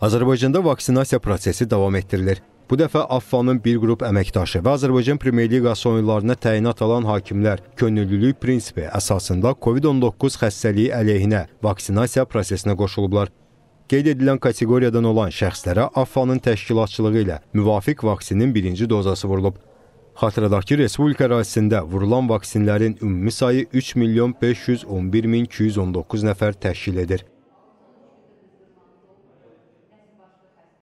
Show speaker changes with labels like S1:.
S1: Azərbaycanda vaksinasiya prosesi davam etdirilir. Bu dəfə AFFA-nın bir qrup əməkdaşı və Azərbaycan Premyer Liqası oyunlarına təyinat alan hakimlər könüllülük prinsipi əsasında COVID-19 xəstəliyi əleyhinə vaksinasiya prosesinə qoşulublar. Qeyd edilən kateqoriyadan olan şəxslərə AFFA-nın təşkilatçılığı ilə müvafiq vaksinin birinci dozası vurulub. Xatırladaq ki, Respublika ərazisində vurulan vaksinlərin ümumi sayı 3 milyon 511 min 219 nəfər təşkil edir.